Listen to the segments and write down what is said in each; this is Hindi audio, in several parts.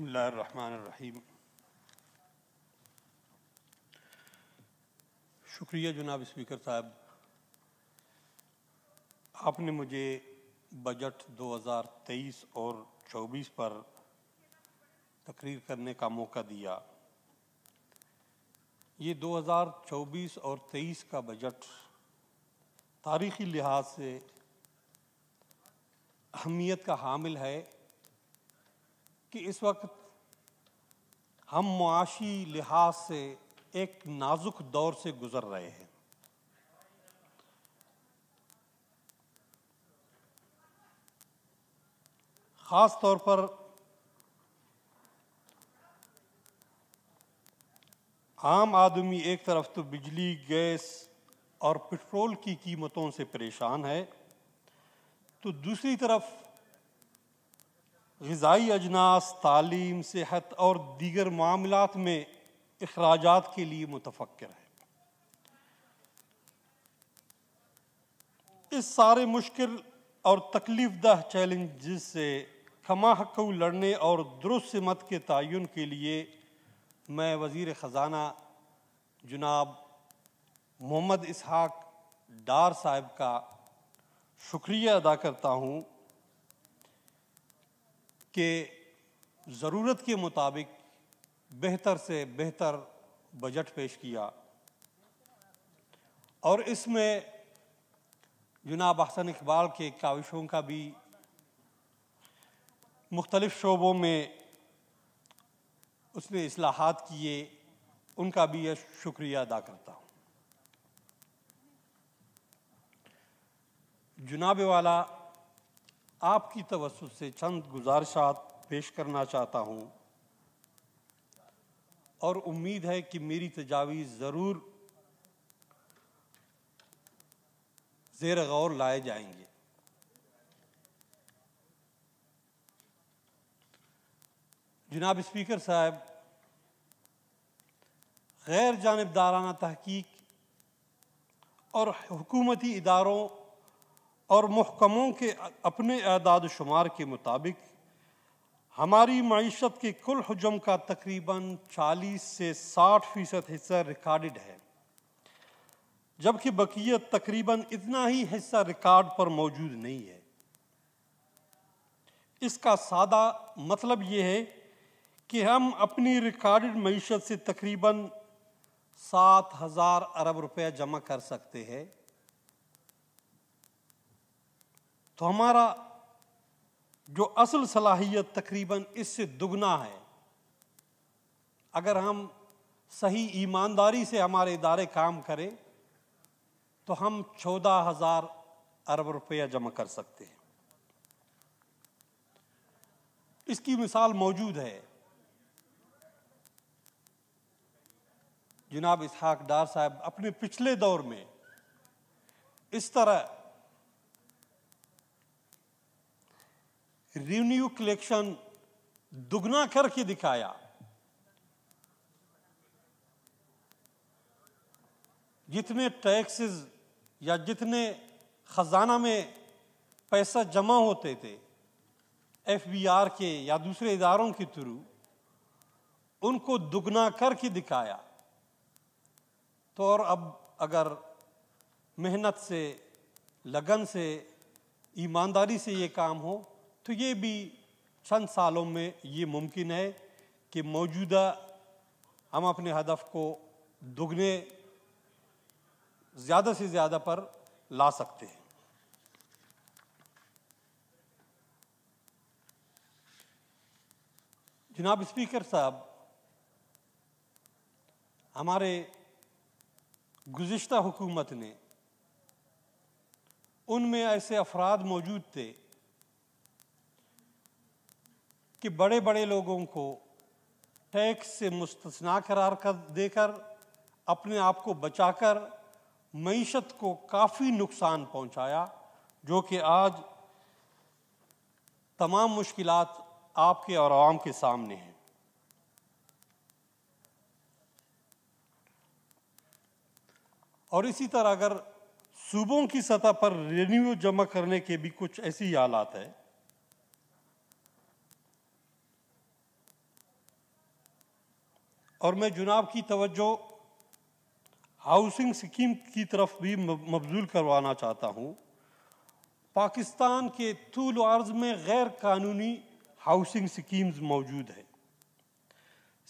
बसमीम शुक्रिया जनाब स्पीकर साहब आपने मुझे बजट 2023 और 24 पर तकरीर करने का मौका दिया ये 2024 और 23 का बजट तारीखी लिहाज से अहमियत का हामिल है कि इस वक्त हम मुआशी लिहाज से एक नाजुक दौर से गुजर रहे हैं ख़ास तौर पर आम आदमी एक तरफ तो बिजली गैस और पेट्रोल की कीमतों से परेशान है तो दूसरी तरफ गज़ाई अजनास तालीम सेहत और दीगर मामलात में अखराज के लिए मुतफ़र है इस सारे मुश्किल और तकलीफ दह चैलेंज से खमा हकू लड़ने और दुरुस्त मत के तयन के लिए मैं वज़ी ख़जाना जनाब मोहम्मद इसहाक डार साहब का शुक्रिया अदा करता हूँ कि ज़रूरत के मुताबिक बेहतर से बेहतर बजट पेश किया और इसमें जनाब अहसन इकबाल के काविशों का भी मुख्तलिफ शोबों में उसने असलाहत किए उनका भी यह शुक्रिया अदा करता हूँ जुनाब वाला आपकी तवसत से चंद गुजारशात पेश करना चाहता हूँ और उम्मीद है कि मेरी तजावीज़ ज़रूर जेर गौर लाए जाएंगे जनाब स्पीकर साहब गैर जानबदाराना तहकीक और हुकूमती इदारों और महकमों के अपने अदाद शुमार के मुताबिक हमारी मीशत के कुल हजम का तकरीबन 40 से 60 फ़ीसद हिस्सा रिकॉर्डेड है जबकि बकियत तकरीबन इतना ही हिस्सा रिकॉर्ड पर मौजूद नहीं है इसका सादा मतलब ये है कि हम अपनी रिकॉर्डेड मीशत से तकरीबन सात हज़ार अरब रुपया जमा कर सकते हैं तो हमारा जो असल सलाहियत तकरीबन इससे दुगना है अगर हम सही ईमानदारी से हमारे इदारे काम करें तो हम चौदह हज़ार अरब रुपया जमा कर सकते हैं इसकी मिसाल मौजूद है जनाब इसहाक डार साहब अपने पिछले दौर में इस तरह रेवेन्यू कलेक्शन दुगना करके दिखाया जितने टैक्सेस या जितने खजाना में पैसा जमा होते थे एफबीआर के या दूसरे इदारों के थ्रू उनको दुगना करके दिखाया तो और अब अगर मेहनत से लगन से ईमानदारी से ये काम हो तो ये भी चंद सालों में ये मुमकिन है कि मौजूदा हम अपने हदफ को दुगने ज़्यादा से ज़्यादा पर ला सकते हैं जनाब स्पीकर साहब हमारे गुज्त हुकूमत ने उनमें ऐसे अफराद मौजूद थे कि बड़े बड़े लोगों को टैक्स से मुस्तना करार कर देकर अपने आप को बचाकर मीशत को काफ़ी नुकसान पहुंचाया जो कि आज तमाम मुश्किल आपके और आवाम के सामने हैं और इसी तरह अगर सूबों की सतह पर रेवेन्यू जमा करने के भी कुछ ऐसी हालात है और मैं जुनाब की तवज्जो हाउसिंग स्कीम की तरफ भी मबजूल करवाना चाहता हूँ पाकिस्तान के तूल आर्ज में गैर कानूनी हाउसिंग स्कीम्स मौजूद है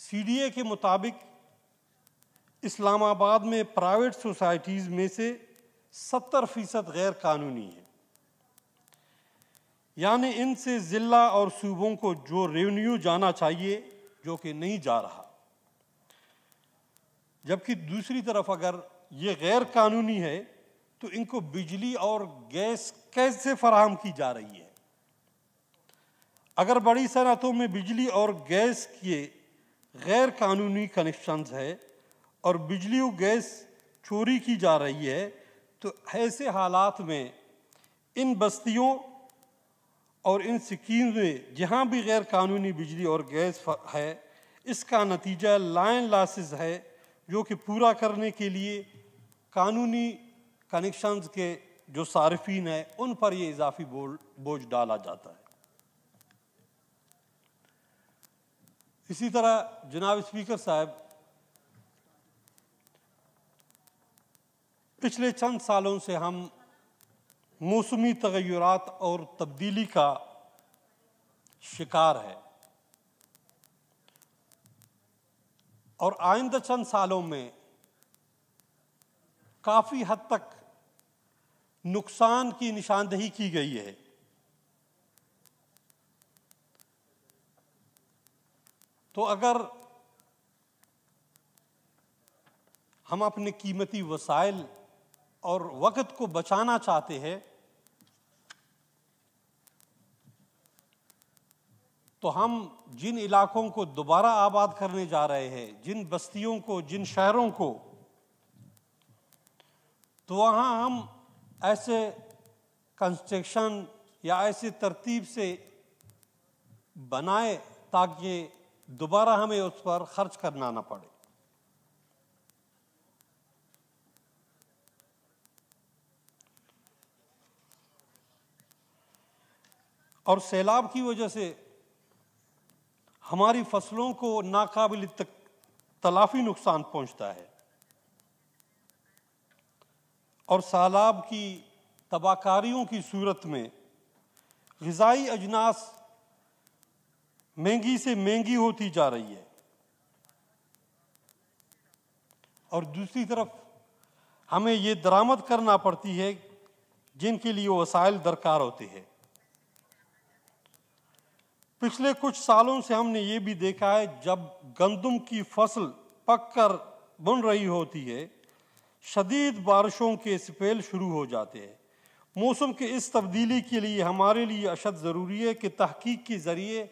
सी डी ए के मुताबिक इस्लामाबाद में प्राइवेट सोसाइटीज़ में से सत्तर फ़ीसद गैर कानूनी है यानी इनसे ज़िला और सूबों को जो रेवेन्यू जाना चाहिए जो कि नहीं जा रहा जबकि दूसरी तरफ अगर ये गैर कानूनी है तो इनको बिजली और गैस कैसे फराहम की जा रही है अगर बड़ी सनतों में बिजली और गैस के गैर कानूनी कनेक्शंस है और बिजली और गैस चोरी की जा रही है तो ऐसे हालात में इन बस्तियों और इन स्कीम में जहाँ भी गैर कानूनी बिजली और गैस है इसका नतीजा लाइन लासेस है जो कि पूरा करने के लिए कानूनी कनेक्शंस के जो सार्फिन हैं उन पर ये इजाफी बोझ डाला जाता है इसी तरह जनाब स्पीकर साहब पिछले चंद सालों से हम मौसमी तगैरत और तब्दीली का शिकार है और आइंदा चंद सालों में काफ़ी हद तक नुकसान की निशानदेही की गई है तो अगर हम अपने कीमती वसाइल और वक़्त को बचाना चाहते हैं तो हम जिन इलाकों को दोबारा आबाद करने जा रहे हैं जिन बस्तियों को जिन शहरों को तो वहाँ हम ऐसे कंस्ट्रक्शन या ऐसी तरतीब से बनाए ताकि दोबारा हमें उस पर खर्च करना ना पड़े और सैलाब की वजह से हमारी फसलों को नाकाबिल तलाफी नुकसान पहुंचता है और सालाब की तबाहकारियों की सूरत में गज़ाई अजनास महंगी से महंगी होती जा रही है और दूसरी तरफ हमें ये दरामद करना पड़ती है जिनके लिए वसाइल दरकार होते हैं पिछले कुछ सालों से हमने ये भी देखा है जब गंदम की फसल पककर बुन रही होती है शदीद बारिशों के स्पेल शुरू हो जाते हैं मौसम के इस तब्दीली के लिए हमारे लिए अशद ज़रूरी है कि तहकीक के ज़रिए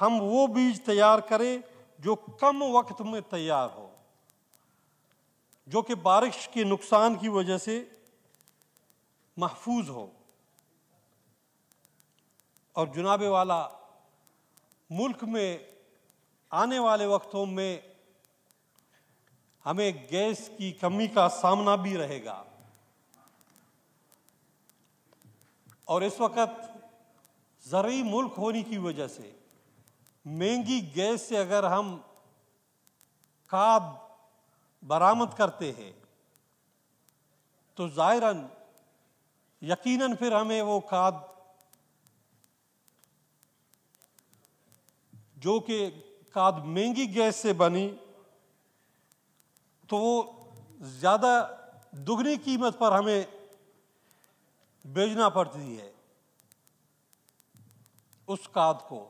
हम वो बीज तैयार करें जो कम वक्त में तैयार हो जो कि बारिश के नुकसान की वजह से महफूज हो और जुनाबे वाला मुल्क में आने वाले वक्तों में हमें गैस की कमी का सामना भी रहेगा और इस वक्त ज़रूरी मुल्क होने की वजह से महंगी गैस से अगर हम खाद बरामद करते हैं तो ज़ायरन यकीनन फिर हमें वो खाद जो कि काद महंगी गैस से बनी तो वो ज़्यादा दुगनी कीमत पर हमें बेचना पड़ती है उस काद को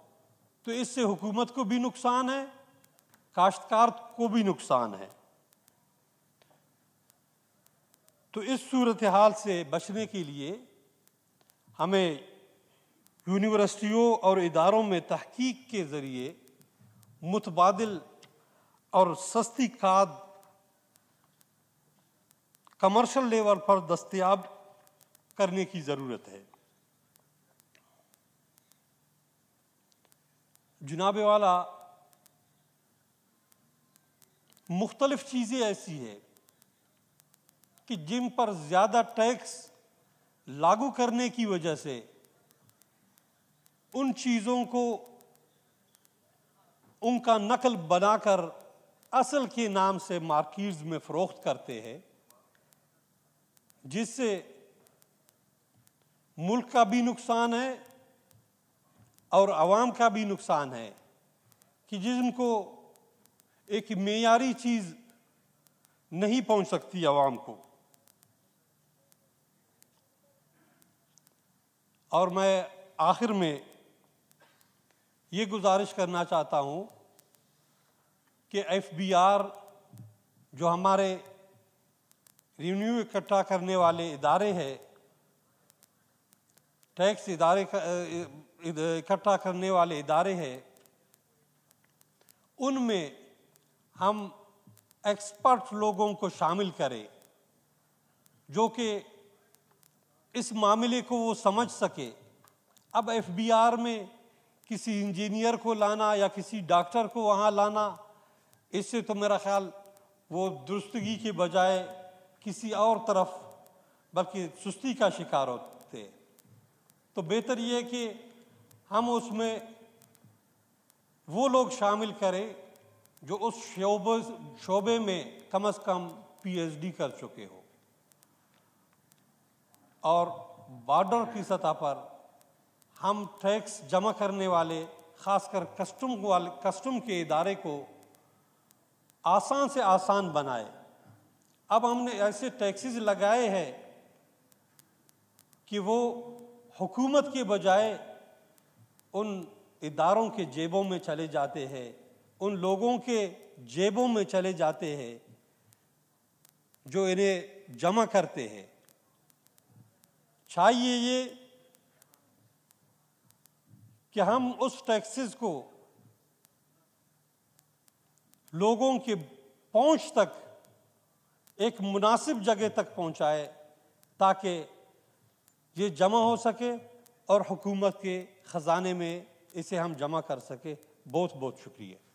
तो इससे हुकूमत को भी नुकसान है काश्तकार को भी नुकसान है तो इस सूरत हाल से बचने के लिए हमें यूनिवर्सिटियों और इदारों में तहकीक के ज़रिए मुतबादल और सस्ती खाद कमर्शल लेवल पर दस्तियाब करने की ज़रूरत है जुनाबे वाला मुख्तलफ़ चीज़ें ऐसी है कि जिन पर ज़्यादा टैक्स लागू करने की वजह से उन चीज़ों को उनका नकल बनाकर असल के नाम से मार्किट में फ़रोख्त करते हैं जिससे मुल्क का भी नुकसान है और आवाम का भी नुकसान है कि जिनको एक मेयारी चीज़ नहीं पहुंच सकती आवाम को और मैं आखिर में ये गुजारिश करना चाहता हूँ कि एफबीआर जो हमारे रिव्यू इकट्ठा करने वाले इदारे हैं टैक्स इदारे इकट्ठा करने वाले इदारे हैं उनमें हम एक्सपर्ट लोगों को शामिल करें जो कि इस मामले को वो समझ सके अब एफबीआर में किसी इंजीनियर को लाना या किसी डॉक्टर को वहाँ लाना इससे तो मेरा ख्याल वो दुरुस्तगी के बजाय किसी और तरफ बल्कि सुस्ती का शिकार होते तो बेहतर ये कि हम उसमें वो लोग शामिल करें जो उस शोबे शोबे में कम अज़ कम पीएचडी कर चुके हो और बॉर्डर की सतह पर हम टैक्स जमा करने वाले खासकर कस्टम वाले कस्टम के इदारे को आसान से आसान बनाए अब हमने ऐसे टैक्सेस लगाए हैं कि वो हुकूमत के बजाय उन इदारों के जेबों में चले जाते हैं उन लोगों के जेबों में चले जाते हैं जो इन्हें जमा करते हैं चाहिए ये कि हम उस टैक्सेस को लोगों के पहुंच तक एक मुनासिब जगह तक पहुंचाए ताकि ये जमा हो सके और हुकूमत के ख़जाने में इसे हम जमा कर सके बहुत बहुत शुक्रिया